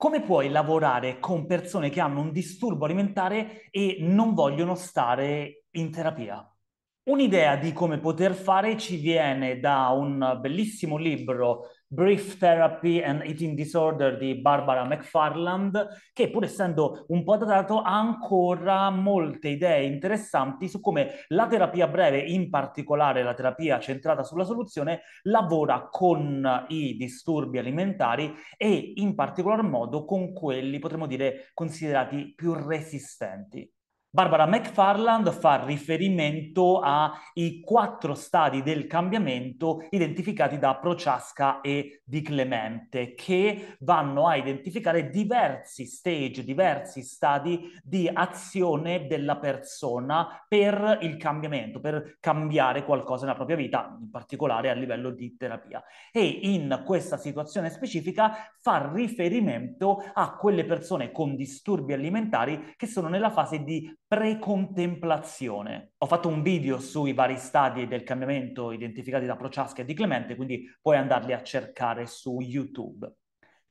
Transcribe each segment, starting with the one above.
Come puoi lavorare con persone che hanno un disturbo alimentare e non vogliono stare in terapia? Un'idea di come poter fare ci viene da un bellissimo libro Brief Therapy and Eating Disorder di Barbara McFarland, che pur essendo un po' datato ha ancora molte idee interessanti su come la terapia breve, in particolare la terapia centrata sulla soluzione, lavora con i disturbi alimentari e in particolar modo con quelli, potremmo dire, considerati più resistenti. Barbara McFarland fa riferimento ai quattro stadi del cambiamento identificati da Prociasca e Di Clemente, che vanno a identificare diversi stage, diversi stadi di azione della persona per il cambiamento, per cambiare qualcosa nella propria vita, in particolare a livello di terapia. E in questa situazione specifica fa riferimento a quelle persone con disturbi alimentari che sono nella fase di precontemplazione. Ho fatto un video sui vari stadi del cambiamento identificati da Prochaska e Di Clemente, quindi puoi andarli a cercare su YouTube.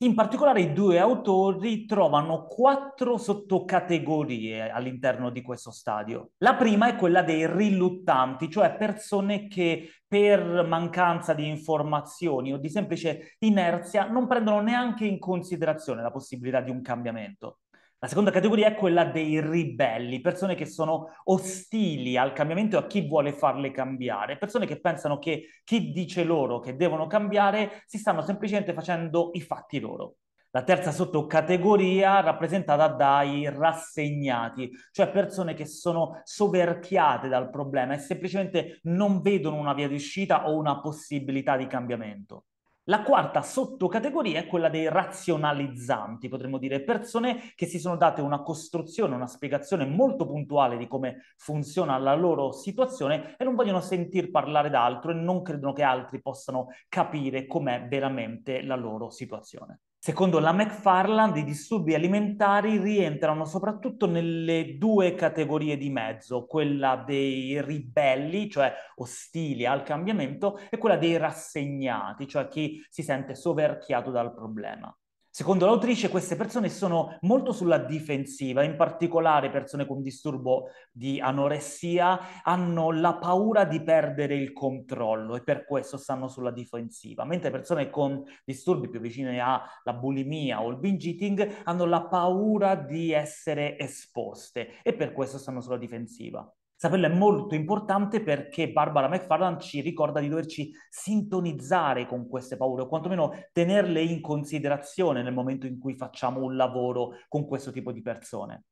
In particolare i due autori trovano quattro sottocategorie all'interno di questo stadio. La prima è quella dei riluttanti, cioè persone che per mancanza di informazioni o di semplice inerzia non prendono neanche in considerazione la possibilità di un cambiamento. La seconda categoria è quella dei ribelli, persone che sono ostili al cambiamento e a chi vuole farle cambiare, persone che pensano che chi dice loro che devono cambiare si stanno semplicemente facendo i fatti loro. La terza sottocategoria rappresentata dai rassegnati, cioè persone che sono soverchiate dal problema e semplicemente non vedono una via di uscita o una possibilità di cambiamento. La quarta sottocategoria è quella dei razionalizzanti, potremmo dire persone che si sono date una costruzione, una spiegazione molto puntuale di come funziona la loro situazione e non vogliono sentir parlare d'altro e non credono che altri possano capire com'è veramente la loro situazione. Secondo la McFarland, i disturbi alimentari rientrano soprattutto nelle due categorie di mezzo, quella dei ribelli, cioè ostili al cambiamento, e quella dei rassegnati, cioè chi si sente soverchiato dal problema. Secondo l'autrice, queste persone sono molto sulla difensiva, in particolare persone con disturbo di anoressia hanno la paura di perdere il controllo e per questo stanno sulla difensiva, mentre persone con disturbi più vicini alla bulimia o il binge eating hanno la paura di essere esposte e per questo stanno sulla difensiva. Saperlo è molto importante perché Barbara McFarland ci ricorda di doverci sintonizzare con queste paure o quantomeno tenerle in considerazione nel momento in cui facciamo un lavoro con questo tipo di persone.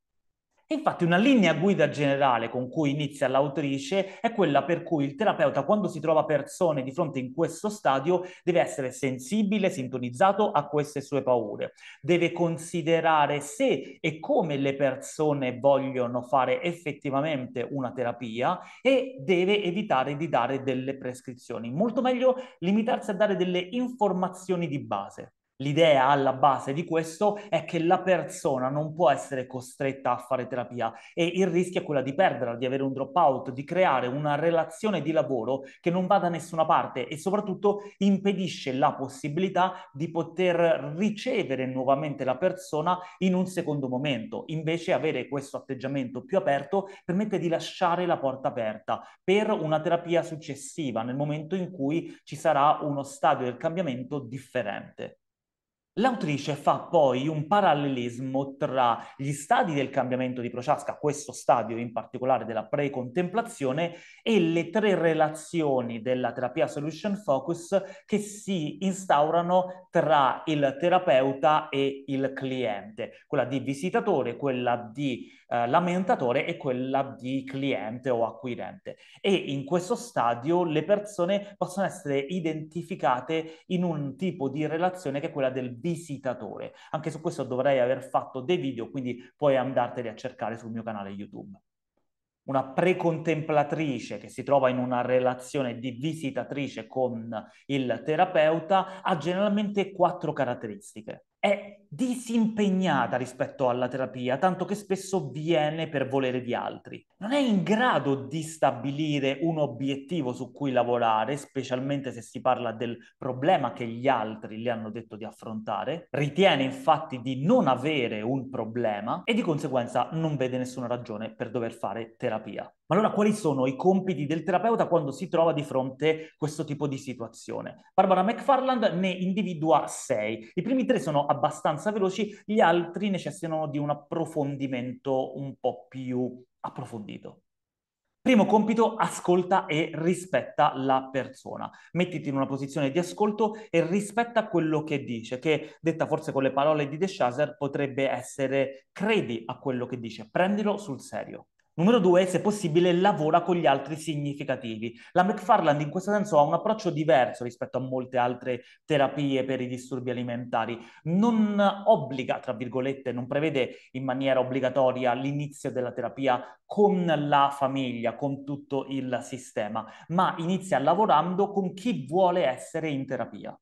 Infatti una linea guida generale con cui inizia l'autrice è quella per cui il terapeuta quando si trova persone di fronte in questo stadio deve essere sensibile, sintonizzato a queste sue paure, deve considerare se e come le persone vogliono fare effettivamente una terapia e deve evitare di dare delle prescrizioni. Molto meglio limitarsi a dare delle informazioni di base. L'idea alla base di questo è che la persona non può essere costretta a fare terapia e il rischio è quello di perderla, di avere un drop out, di creare una relazione di lavoro che non va da nessuna parte e soprattutto impedisce la possibilità di poter ricevere nuovamente la persona in un secondo momento. Invece avere questo atteggiamento più aperto permette di lasciare la porta aperta per una terapia successiva nel momento in cui ci sarà uno stadio del cambiamento differente. L'autrice fa poi un parallelismo tra gli stadi del cambiamento di Prociasca, questo stadio in particolare della pre-contemplazione, e le tre relazioni della terapia solution focus che si instaurano tra il terapeuta e il cliente, quella di visitatore, quella di eh, lamentatore e quella di cliente o acquirente. E in questo stadio le persone possono essere identificate in un tipo di relazione che è quella del visitatore. Anche su questo dovrei aver fatto dei video, quindi puoi andarteli a cercare sul mio canale YouTube una precontemplatrice che si trova in una relazione di visitatrice con il terapeuta ha generalmente quattro caratteristiche è disimpegnata rispetto alla terapia, tanto che spesso viene per volere di altri. Non è in grado di stabilire un obiettivo su cui lavorare, specialmente se si parla del problema che gli altri le hanno detto di affrontare, ritiene infatti di non avere un problema e di conseguenza non vede nessuna ragione per dover fare terapia. Ma allora quali sono i compiti del terapeuta quando si trova di fronte a questo tipo di situazione? Barbara McFarland ne individua sei. I primi tre sono abbastanza veloci, gli altri necessitano di un approfondimento un po' più approfondito. Primo compito, ascolta e rispetta la persona. Mettiti in una posizione di ascolto e rispetta quello che dice, che detta forse con le parole di De Schazer potrebbe essere credi a quello che dice, prendilo sul serio. Numero due, se possibile, lavora con gli altri significativi. La McFarland in questo senso ha un approccio diverso rispetto a molte altre terapie per i disturbi alimentari. Non obbliga, tra virgolette, non prevede in maniera obbligatoria l'inizio della terapia con la famiglia, con tutto il sistema, ma inizia lavorando con chi vuole essere in terapia.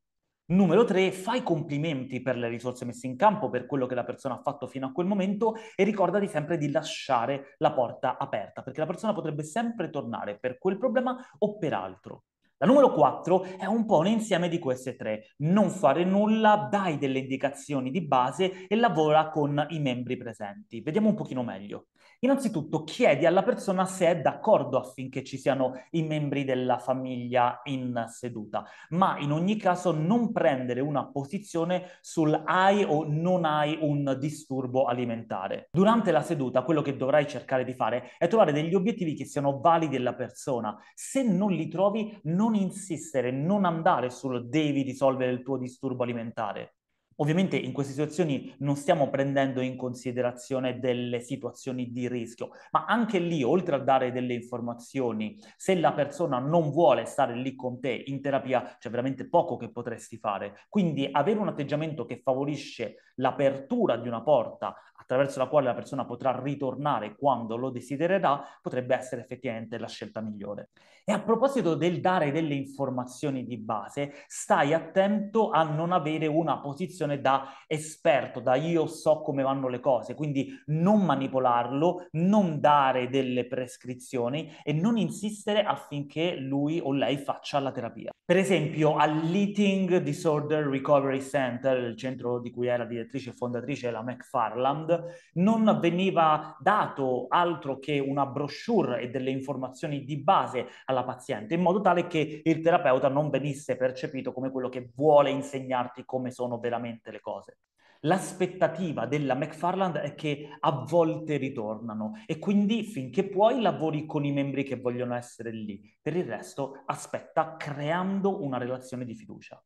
Numero 3, fai complimenti per le risorse messe in campo, per quello che la persona ha fatto fino a quel momento e ricordati sempre di lasciare la porta aperta, perché la persona potrebbe sempre tornare per quel problema o per altro. La numero 4 è un po' un insieme di queste tre. Non fare nulla, dai delle indicazioni di base e lavora con i membri presenti. Vediamo un pochino meglio. Innanzitutto chiedi alla persona se è d'accordo affinché ci siano i membri della famiglia in seduta, ma in ogni caso non prendere una posizione sul hai o non hai un disturbo alimentare. Durante la seduta quello che dovrai cercare di fare è trovare degli obiettivi che siano validi alla persona. Se non li trovi non non insistere, non andare sul devi risolvere il tuo disturbo alimentare. Ovviamente in queste situazioni non stiamo prendendo in considerazione delle situazioni di rischio, ma anche lì, oltre a dare delle informazioni, se la persona non vuole stare lì con te in terapia, c'è veramente poco che potresti fare. Quindi avere un atteggiamento che favorisce l'apertura di una porta a attraverso la quale la persona potrà ritornare quando lo desidererà, potrebbe essere effettivamente la scelta migliore. E a proposito del dare delle informazioni di base, stai attento a non avere una posizione da esperto, da io so come vanno le cose, quindi non manipolarlo, non dare delle prescrizioni e non insistere affinché lui o lei faccia la terapia per esempio all'Eating Disorder Recovery Center, il centro di cui era direttrice e fondatrice la McFarland, non veniva dato altro che una brochure e delle informazioni di base alla paziente, in modo tale che il terapeuta non venisse percepito come quello che vuole insegnarti come sono veramente le cose. L'aspettativa della McFarland è che a volte ritornano e quindi finché puoi lavori con i membri che vogliono essere lì, per il resto aspetta creando una relazione di fiducia.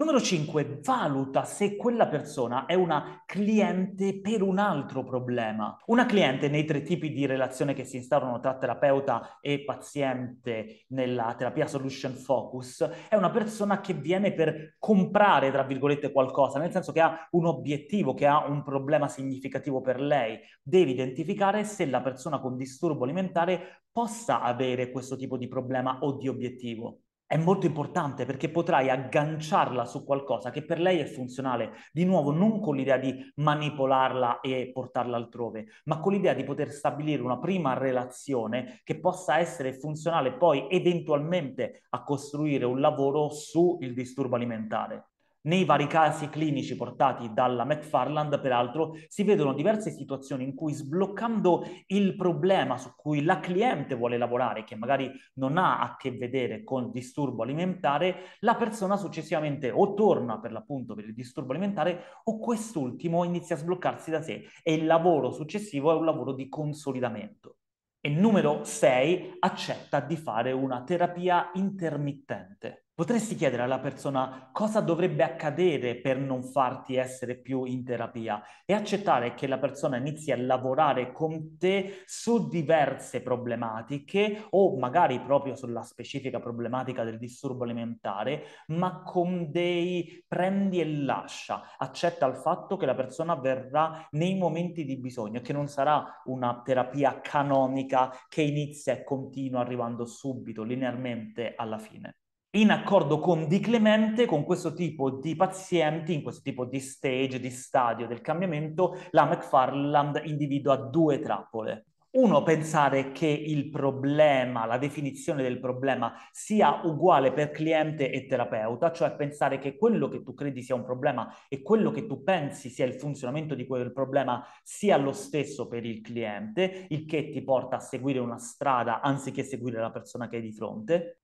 Numero 5, valuta se quella persona è una cliente per un altro problema. Una cliente nei tre tipi di relazione che si instaurano tra terapeuta e paziente nella terapia solution focus è una persona che viene per comprare, tra virgolette, qualcosa, nel senso che ha un obiettivo, che ha un problema significativo per lei. Devi identificare se la persona con disturbo alimentare possa avere questo tipo di problema o di obiettivo è molto importante perché potrai agganciarla su qualcosa che per lei è funzionale, di nuovo non con l'idea di manipolarla e portarla altrove, ma con l'idea di poter stabilire una prima relazione che possa essere funzionale poi eventualmente a costruire un lavoro sul disturbo alimentare. Nei vari casi clinici portati dalla McFarland, peraltro, si vedono diverse situazioni in cui sbloccando il problema su cui la cliente vuole lavorare, che magari non ha a che vedere con il disturbo alimentare, la persona successivamente o torna per l'appunto per il disturbo alimentare o quest'ultimo inizia a sbloccarsi da sé e il lavoro successivo è un lavoro di consolidamento. E numero 6 accetta di fare una terapia intermittente. Potresti chiedere alla persona cosa dovrebbe accadere per non farti essere più in terapia e accettare che la persona inizi a lavorare con te su diverse problematiche o magari proprio sulla specifica problematica del disturbo alimentare, ma con dei prendi e lascia. Accetta il fatto che la persona verrà nei momenti di bisogno, che non sarà una terapia canonica che inizia e continua arrivando subito, linearmente alla fine in accordo con Di Clemente, con questo tipo di pazienti, in questo tipo di stage, di stadio del cambiamento, la McFarland individua due trappole. Uno, pensare che il problema, la definizione del problema sia uguale per cliente e terapeuta, cioè pensare che quello che tu credi sia un problema e quello che tu pensi sia il funzionamento di quel problema sia lo stesso per il cliente, il che ti porta a seguire una strada anziché seguire la persona che hai di fronte.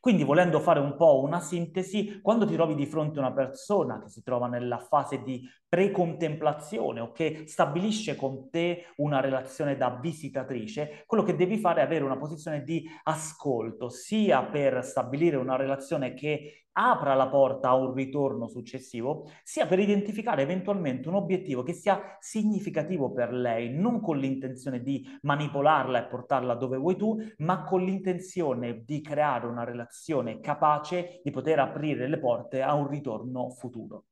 Quindi volendo fare un po' una sintesi, quando ti trovi di fronte a una persona che si trova nella fase di precontemplazione o che stabilisce con te una relazione da visitatrice, quello che devi fare è avere una posizione di ascolto, sia per stabilire una relazione che apra la porta a un ritorno successivo, sia per identificare eventualmente un obiettivo che sia significativo per lei, non con l'intenzione di manipolarla e portarla dove vuoi tu, ma con l'intenzione di creare una relazione un'azione capace di poter aprire le porte a un ritorno futuro.